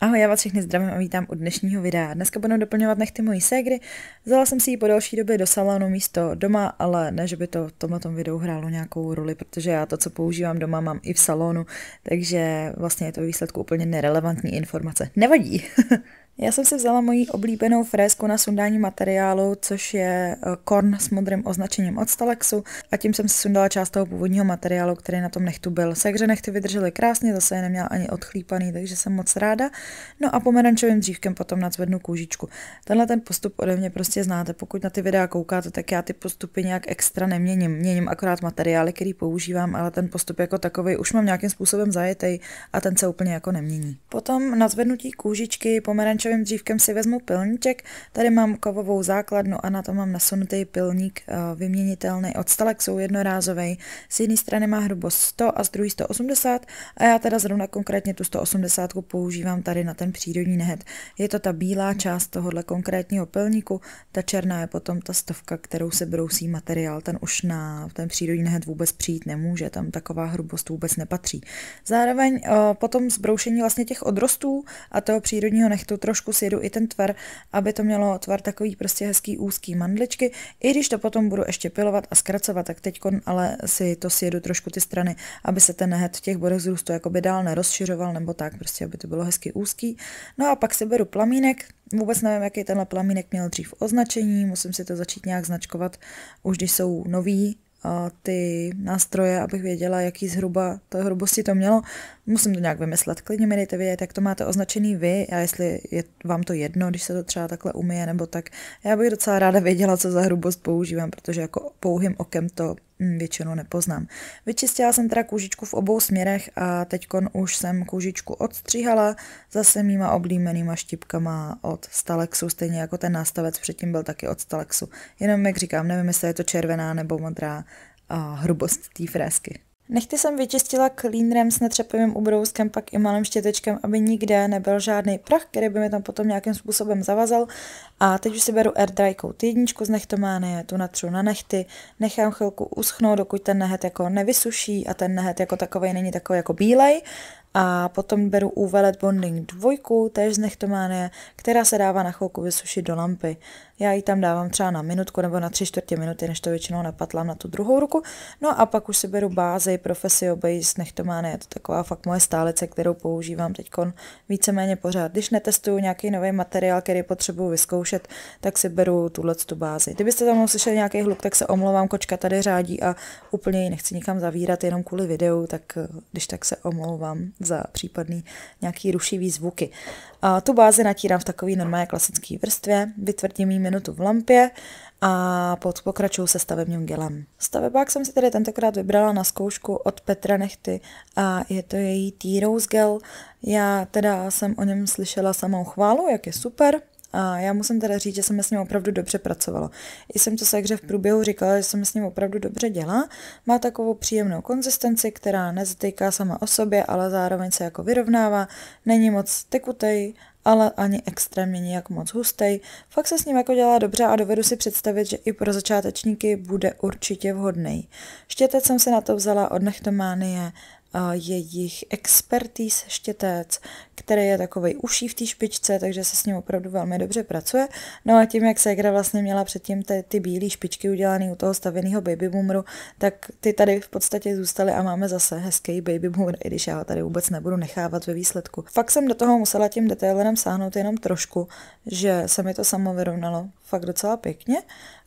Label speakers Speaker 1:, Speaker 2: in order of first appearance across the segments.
Speaker 1: Ahoj, já vás všechny zdravím a vítám u dnešního videa. Dneska budu doplňovat nechty mojí ségry. Vzala jsem si ji po další době do salonu místo doma, ale ne, že by to v tomhle videu hrálo nějakou roli, protože já to, co používám doma, mám i v salonu, takže vlastně je to výsledku úplně nerelevantní informace. Nevadí! Já jsem si vzala moji oblíbenou frézku na sundání materiálu, což je eh, korn s modrým označením od Stalexu a tím jsem si sundala část toho původního materiálu, který na tom nechtu byl. Sekře nechty vydržely krásně, zase je neměla ani odchlípaný, takže jsem moc ráda. No a pomerančovým dřívkem potom nadzvednu kůžičku. Tenhle ten postup ode mě prostě znáte, pokud na ty videa koukáte, tak já ty postupy nějak extra neměním. Měním akorát materiály, který používám, ale ten postup jako takový už mám nějakým způsobem zajetej a ten se úplně jako nemění. Potom nadzvednutí kůžičky pomerančovým kokošovým dřívkem si vezmu pilníček, tady mám kovovou základnu a na to mám nasunutý pilník eh, vyměnitelný od jsou jednorázový. Z jedné strany má hrubost 100 a z druhé 180 a já teda zrovna konkrétně tu 180 používám tady na ten přírodní nehet. Je to ta bílá část tohohle konkrétního pilníku, ta černá je potom ta stovka, kterou se brousí materiál, ten už na ten přírodní nehet vůbec přijít nemůže, tam taková hrubost vůbec nepatří. Zároveň eh, potom zbroušení vlastně těch odrostů a toho přírodního nechtu trošku trošku sjedu i ten tvar, aby to mělo tvar takový prostě hezký úzký mandličky, i když to potom budu ještě pilovat a zkracovat, tak teď ale si to sjedu trošku ty strany, aby se ten nehet v těch bodech zrůstu jakoby dál nerozšiřoval nebo tak, prostě aby to bylo hezky úzký. No a pak si beru plamínek, Vůbec nevím, jaký tenhle plamínek měl dřív označení, musím si to začít nějak značkovat, už když jsou nový, ty nástroje, abych věděla, jaký zhruba to hrubosti to mělo. Musím to nějak vymyslet. Klidně mi dejte vědět, jak to máte označený vy a jestli je vám to jedno, když se to třeba takhle umyje nebo tak. Já bych docela ráda věděla, co za hrubost používám, protože jako pouhým okem to Mm, Většinou nepoznám. Vyčistila jsem teda kůžičku v obou směrech a teď už jsem kůžičku odstříhala zase mýma oblíbenýma štipkama od Stalexu, stejně jako ten nástavec předtím byl taky od Stalexu. Jenom jak říkám, nevím, jestli je to červená nebo modrá a hrubost té frésky. Nechty jsem vyčistila cleanerem s netřepivým ubrouskem, pak i malým štětečkem, aby nikde nebyl žádný prach, který by mi tam potom nějakým způsobem zavazal. A teď už si beru dry coat jedničku z nechtomány, tu natřu na nechty, nechám chvilku uschnout, dokud ten nehet jako nevysuší a ten nehet jako takový není takový jako bílej. A potom beru UV LED Bonding dvojku, též z nechtomány, která se dává na chvilku vysušit do lampy. Já ji tam dávám třeba na minutku nebo na tři čtvrtě minuty, než to většinou napatlám na tu druhou ruku. No a pak už si beru bázi Profesio Base Nechtomane, je to taková fakt moje stálice, kterou používám teď víceméně pořád. Když netestuju nějaký nový materiál, který potřebuju vyzkoušet, tak si beru tuhle tu bázi. Kdybyste tam slyšeli nějaký hluk, tak se omlouvám, kočka tady řádí a úplně ji nechci nikam zavírat jenom kvůli videu, tak eh, když tak se omlouvám za případný nějaký rušivý zvuky. A tu bázi natírám v takový normálně klasický vrstvě, vytvrdím minutu v lampě a pokračuju se stavebním gelem. Stavebák jsem si tedy tentokrát vybrala na zkoušku od Petra Nechty a je to její T-Rose gel. Já teda jsem o něm slyšela samou chválu, jak je super, a já musím teda říct, že jsem s ním opravdu dobře pracovala. I jsem to se v průběhu říkala, že jsem s ním opravdu dobře dělá. Má takovou příjemnou konzistenci, která nezatýká sama o sobě, ale zároveň se jako vyrovnává. Není moc tekutej ale ani extrémně nijak moc hustej. Fakt se s ním jako dělá dobře a dovedu si představit, že i pro začátečníky bude určitě vhodný. Štětec jsem se na to vzala od Nechtománie jejich expertíz štětec, který je takovej uší v té špičce, takže se s ním opravdu velmi dobře pracuje. No a tím, jak Segra vlastně měla předtím ty, ty bílé špičky udělané u toho stavěného baby boomeru, tak ty tady v podstatě zůstaly a máme zase hezký baby boomer, i když já ho tady vůbec nebudu nechávat ve výsledku. Fakt jsem do toho musela tím detailem sáhnout jenom trošku, že se mi to samo vyrovnalo fakt docela pěkně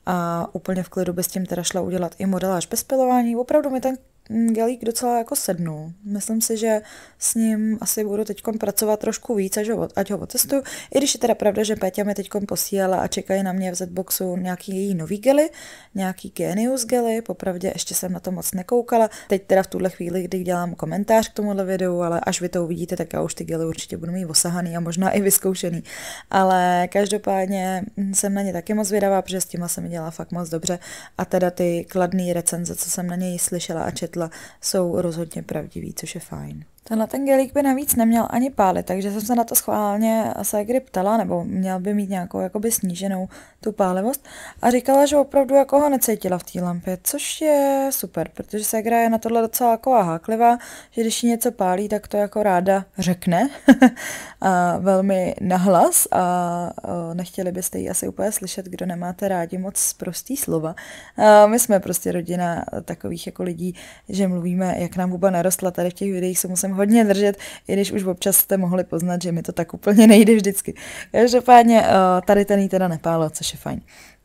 Speaker 1: a úplně v klidu by s tím teda šla udělat i modeláž bez pilování. Opravdu mi ten Mm, Galík docela jako sednul. Myslím si, že s ním asi budu teď pracovat trošku víc, až ho, ať ho otestuju. I když je teda pravda, že Péťa mi teď posílala a čekají na mě v Zboxu nějaký její nový gely, nějaký Genius gely, popravdě ještě jsem na to moc nekoukala. Teď teda v tuhle chvíli, kdy dělám komentář k tomuhle videu, ale až vy to uvidíte, tak já už ty gely určitě budu mít osahaný a možná i vyzkoušený. Ale každopádně mm, jsem na ně taky moc vydavá, protože s tím se mi dělá fakt moc dobře. A teda ty kladné recenze, co jsem na něj slyšela a četla, četla, jsou rozhodně pravdiví, což je fajn. Tenhle ten gelík by navíc neměl ani pálit, takže jsem se na to schválně ségry ptala, nebo měl by mít nějakou jakoby sníženou tu pálivost a říkala, že opravdu jako ho necítila v té lampě, což je super, protože ségra je na tohle docela jako háklivá, že když něco pálí, tak to jako ráda řekne a velmi nahlas a nechtěli byste ji asi úplně slyšet, kdo nemáte rádi moc prostý slova. A my jsme prostě rodina takových jako lidí, že mluvíme, jak nám huba narostla tady v těch videích, se musím lidem hodně držet, i když už občas jste mohli poznat, že mi to tak úplně nejde vždycky. Každopádně eh, tady ten jí teda nepálil, což je fajn.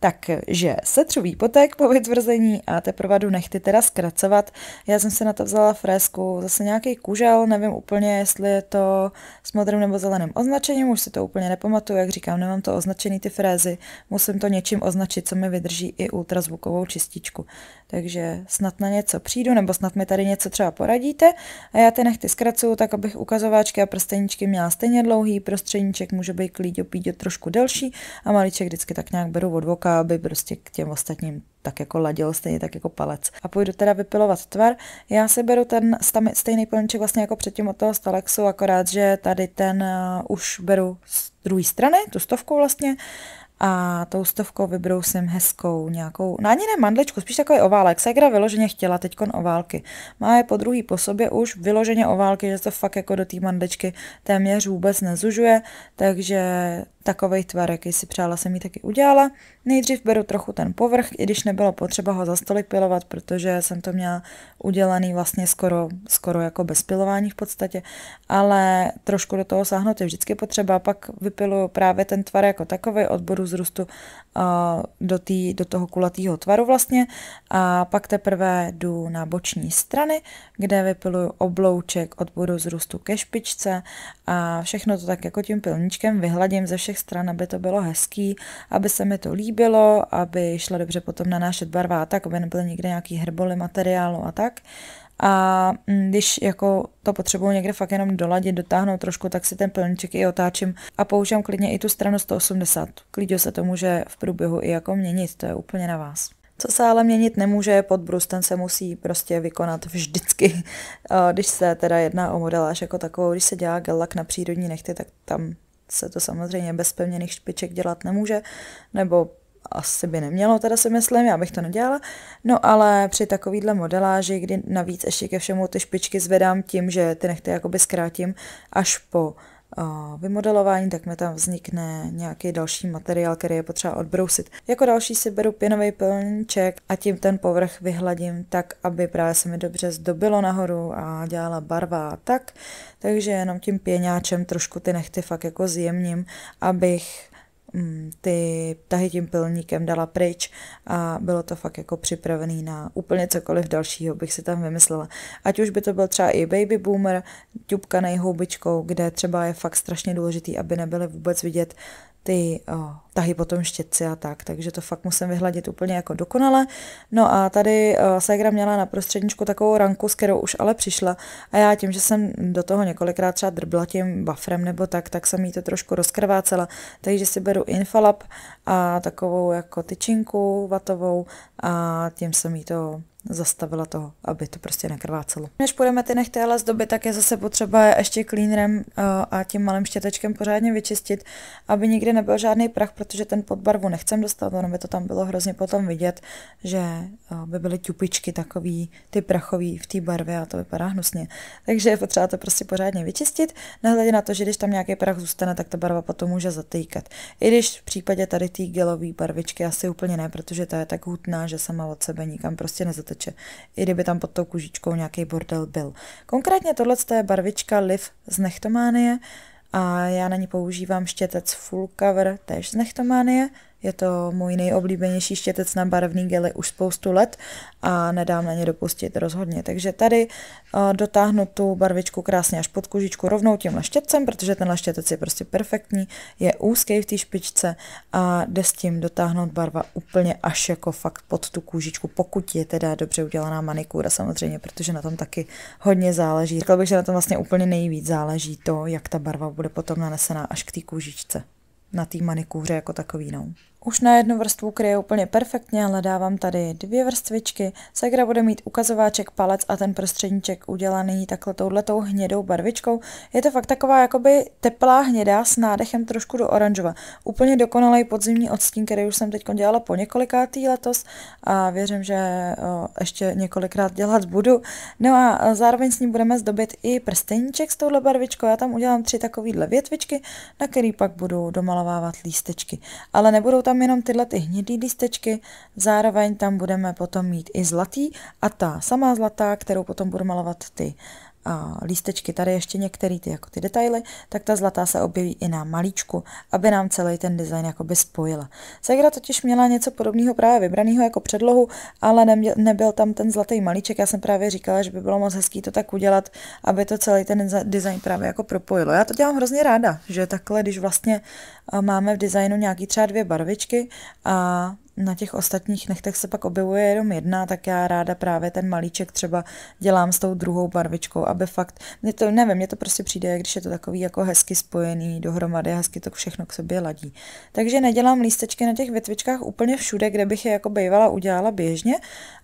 Speaker 1: Takže setřu potek po vytvrzení a teprve jdu nechty teda zkracovat. Já jsem se na to vzala fresku, zase nějaký kužel, nevím úplně, jestli je to s modrým nebo zeleným označením, už si to úplně nepamatuju, jak říkám, nemám to označený ty frézy, musím to něčím označit, co mi vydrží i ultrazvukovou čističku. Takže snad na něco přijdu, nebo snad mi tady něco třeba poradíte a já ty nechty zkracuju tak, abych ukazováčky a prsteničky měla stejně dlouhý, prostředníček může být klíď píďo trošku delší a maliček vždycky tak nějak beru od voka aby prostě k těm ostatním tak jako ladil, stejně tak jako palec. A půjdu teda vypilovat tvar. Já si beru ten stejný plníček vlastně jako předtím od toho Stalexu, akorát, že tady ten eh, už beru z druhé strany, tu stovku vlastně, a tou stovkou jsem hezkou nějakou, no ani ne mandličku, spíš takový oválek. Segra vyloženě chtěla teď oválky. Má je po druhý po sobě už vyloženě oválky, že to fakt jako do té mandličky téměř vůbec nezužuje, takže Takovej tvar, jaký si přála, jsem ji taky udělala. Nejdřív beru trochu ten povrch, i když nebylo potřeba ho za stolik pilovat, protože jsem to měla udělaný vlastně skoro, skoro jako bez pilování v podstatě, ale trošku do toho sáhnout je vždycky potřeba. Pak vypiluju právě ten tvar jako takový od bodu zrůstu uh, do, tý, do toho kulatého tvaru vlastně a pak teprve jdu na boční strany, kde vypiluju oblouček od bodu zrůstu ke špičce a všechno to tak jako tím pilničkem vyhladím ze všech všech stran, aby to bylo hezký, aby se mi to líbilo, aby šla dobře potom nanášet barva a tak, aby nebyly někde nějaký hrboly materiálu a tak. A mm, když jako to potřebuju někde fakt jenom doladit, dotáhnout trošku, tak si ten plníček i otáčím a používám klidně i tu stranu 180. Klidně se to může v průběhu i jako měnit, to je úplně na vás. Co se ale měnit nemůže, podbrus ten se musí prostě vykonat vždycky. Když se teda jedná o modeláž jako takovou, když se dělá lak na přírodní nechty, tak tam se to samozřejmě bez pevněných špiček dělat nemůže, nebo asi by nemělo, teda si myslím, já bych to nedělala. No ale při takovýhle modeláži, kdy navíc ještě ke všemu ty špičky zvedám tím, že ty nechty jakoby zkrátím až po uh, vymodelování, tak mi tam vznikne nějaký další materiál, který je potřeba odbrousit. Jako další si beru pěnový plníček a tím ten povrch vyhladím tak, aby právě se mi dobře zdobilo nahoru a dělala barva a tak. Takže jenom tím pěňáčem trošku ty nechty fakt jako zjemním, abych Mm, ty tahy tím pilníkem dala pryč a bylo to fakt jako připravený na úplně cokoliv dalšího, bych si tam vymyslela. Ať už by to byl třeba i baby boomer, ťupkanej houbičkou, kde třeba je fakt strašně důležitý, aby nebyly vůbec vidět ty tahy potom štětci a tak, takže to fakt musím vyhladit úplně jako dokonale. No a tady uh, Segra měla na prostředničku takovou ranku, s kterou už ale přišla a já tím, že jsem do toho několikrát třeba drbla tím bafrem nebo tak, tak jsem jí to trošku rozkrvácela, takže si beru infalap a takovou jako tyčinku vatovou a tím jsem jí to zastavila toho, aby to prostě nekrvácelo. Než půjdeme ty nechty ale zdobit, tak je zase potřeba je ještě cleanerem eh, a tím malým štětečkem pořádně vyčistit, aby nikdy nebyl žádný prach, protože ten podbarvu nechcem dostat, ono by to tam bylo hrozně potom vidět, že eh, by byly ťupičky takový, ty prachový v té barvě a to vypadá hnusně. Takže je potřeba to prostě pořádně vyčistit, nehledě na to, že když tam nějaký prach zůstane, tak ta barva potom může zatýkat. I když v případě tady té gelové barvičky asi úplně ne, protože ta je tak hutná, že sama od sebe nikam prostě nezateče, i kdyby tam pod tou kužičkou nějaký bordel byl. Konkrétně tohle je barvička Liv z Nechtománie, a já na ní používám štětec Full Cover, též z Nechtomanie je to můj nejoblíbenější štětec na barevný gely už spoustu let a nedám na ně dopustit rozhodně. Takže tady eh, dotáhnu tu barvičku krásně až pod kužičku rovnou tímhle štětcem, protože tenhle štětec je prostě perfektní, je úzký v té špičce a jde s tím dotáhnout barva úplně až jako fakt pod tu kůžičku, pokud je teda dobře udělaná manikúra samozřejmě, protože na tom taky hodně záleží. Řekla bych, že na tom vlastně úplně nejvíc záleží to, jak ta barva bude potom nanesená až k té kůžičce na té manikúře jako takový. No. Už na jednu vrstvu kryje úplně perfektně, ale dávám tady dvě vrstvičky. Segra bude mít ukazováček palec a ten prostředníček udělaný takhle touhletou hnědou barvičkou. Je to fakt taková jakoby teplá hnědá s nádechem trošku do oranžova. Úplně dokonalý podzimní odstín, který už jsem teď dělala po několikátý letos a věřím, že ještě několikrát dělat budu. No a zároveň s ním budeme zdobit i prsteníček s touhle barvičkou. Já tam udělám tři takovýhle větvičky, na který pak budu domalovávat lístečky. Ale nebudou tam tam jenom tyhle ty hnědý lístečky, zároveň tam budeme potom mít i zlatý a ta samá zlatá, kterou potom budu malovat ty a lístečky, tady ještě některé ty, jako ty detaily, tak ta zlatá se objeví i na malíčku, aby nám celý ten design jakoby spojila. Segra totiž měla něco podobného právě vybraného jako předlohu, ale neměl, nebyl tam ten zlatý malíček. Já jsem právě říkala, že by bylo moc hezký to tak udělat, aby to celý ten design právě jako propojilo. Já to dělám hrozně ráda, že takhle, když vlastně máme v designu nějaký třeba dvě barvičky a na těch ostatních nechtech se pak objevuje jenom jedna, tak já ráda právě ten malíček třeba dělám s tou druhou barvičkou, aby fakt, mě to, nevím, mě to prostě přijde, když je to takový jako hezky spojený dohromady, hezky to všechno k sobě ladí. Takže nedělám lístečky na těch větvičkách úplně všude, kde bych je jako bývala udělala běžně,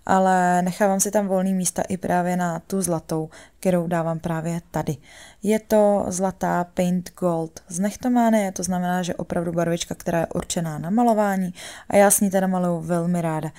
Speaker 1: ale nechávám si tam volný místa i právě na tu zlatou, kterou dávám právě tady. Je to zlatá Paint Gold z Nechtomány, to znamená, že opravdu barvička, která je určená na malování a já s ní teda maluju velmi ráda.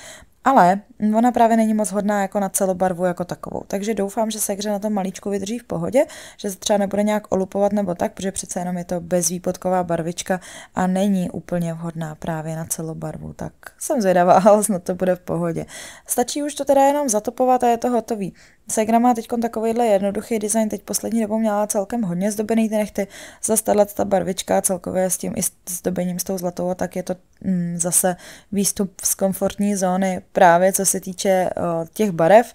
Speaker 1: Ale ona právě není moc hodná jako na celobarvu jako takovou. Takže doufám, že se hře na tom malíčku vydrží v pohodě, že se třeba nebude nějak olupovat nebo tak, protože přece jenom je to bezvýpodková barvička a není úplně vhodná právě na celobarvu. Tak jsem zvědavá, ale snad to bude v pohodě. Stačí už to teda jenom zatopovat a je to hotový. Segra má teď takovýhle jednoduchý design, teď poslední dobou měla celkem hodně zdobený ty nechty, zase ta barvička celkově s tím i zdobením s tou zlatou, tak je to Mm, zase výstup z komfortní zóny právě co se týče eh, těch barev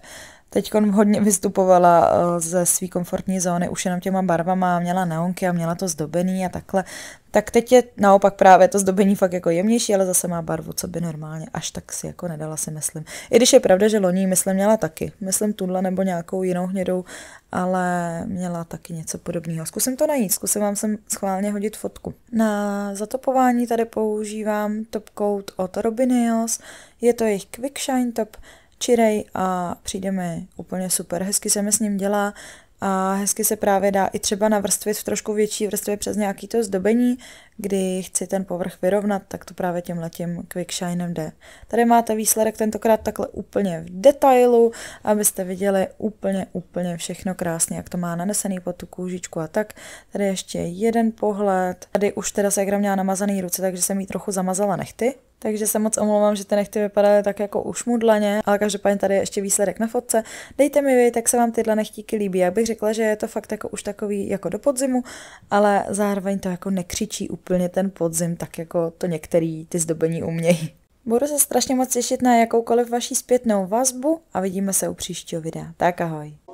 Speaker 1: Teď hodně vystupovala eh, ze své komfortní zóny už jenom těma barvama, měla neonky a měla to zdobený a takhle. Tak teď je naopak právě to zdobení fakt jako jemnější, ale zase má barvu, co by normálně až tak si jako nedala si myslím. I když je pravda, že loni myslím měla taky, myslím tuhle nebo nějakou jinou hnědou, ale měla taky něco podobného. Zkusím to najít, zkusím vám sem schválně hodit fotku. Na zatopování tady používám top coat od Robinios, je to jejich Quick Shine Top, čirej a přijde mi úplně super. Hezky se mi s ním dělá a hezky se právě dá i třeba navrstvit v trošku větší vrstvě přes nějaký to zdobení, kdy chci ten povrch vyrovnat, tak to právě tím letím quick shinem jde. Tady máte výsledek tentokrát takhle úplně v detailu, abyste viděli úplně, úplně všechno krásně, jak to má nanesený pod tu kůžičku a tak. Tady ještě jeden pohled. Tady už teda se měla namazaný ruce, takže jsem jí trochu zamazala nechty, takže se moc omlouvám, že ty nechty vypadaly tak jako ušmudlaně, ale každopádně tady je ještě výsledek na fotce. Dejte mi vědět, jak se vám tyhle nechtíky líbí. Já bych řekla, že je to fakt jako už takový jako do podzimu, ale zároveň to jako nekřičí úplně ten podzim, tak jako to některý ty zdobení umějí. Budu se strašně moc těšit na jakoukoliv vaší zpětnou vazbu a vidíme se u příštího videa. Tak ahoj.